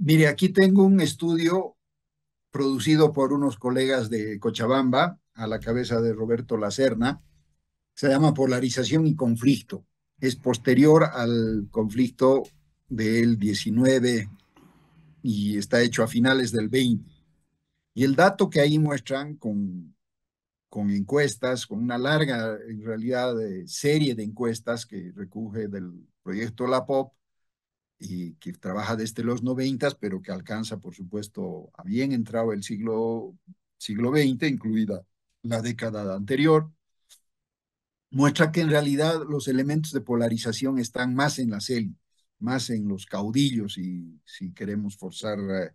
Mire, aquí tengo un estudio producido por unos colegas de Cochabamba, a la cabeza de Roberto Lacerna, se llama Polarización y Conflicto. Es posterior al conflicto del 19 y está hecho a finales del 20. Y el dato que ahí muestran con, con encuestas, con una larga, en realidad, eh, serie de encuestas que recoge del proyecto La POP, y que trabaja desde los noventas, pero que alcanza, por supuesto, a bien entrado el siglo, siglo XX, incluida la década anterior, muestra que en realidad los elementos de polarización están más en la celda, más en los caudillos, y si queremos forzar eh,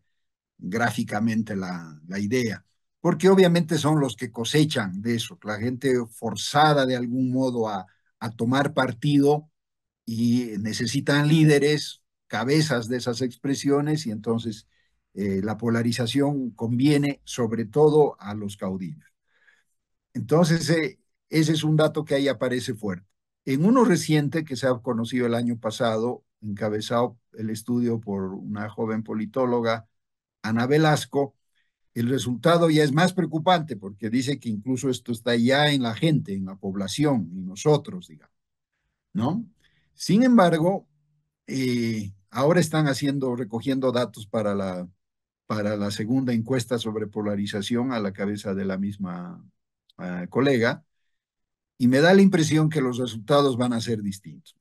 gráficamente la, idea, porque obviamente son los que cosechan de eso, la gente forzada de algún modo a, a tomar partido y necesitan líderes cabezas de esas expresiones y entonces eh, la polarización conviene sobre todo a los caudillos. Entonces, eh, ese es un dato que ahí aparece fuerte. En uno reciente que se ha conocido el año pasado, encabezado el estudio por una joven politóloga, Ana Velasco, el resultado ya es más preocupante porque dice que incluso esto está ya en la gente, en la población, en nosotros, digamos, ¿no? Sin embargo, eh, Ahora están haciendo, recogiendo datos para la, para la segunda encuesta sobre polarización a la cabeza de la misma eh, colega, y me da la impresión que los resultados van a ser distintos.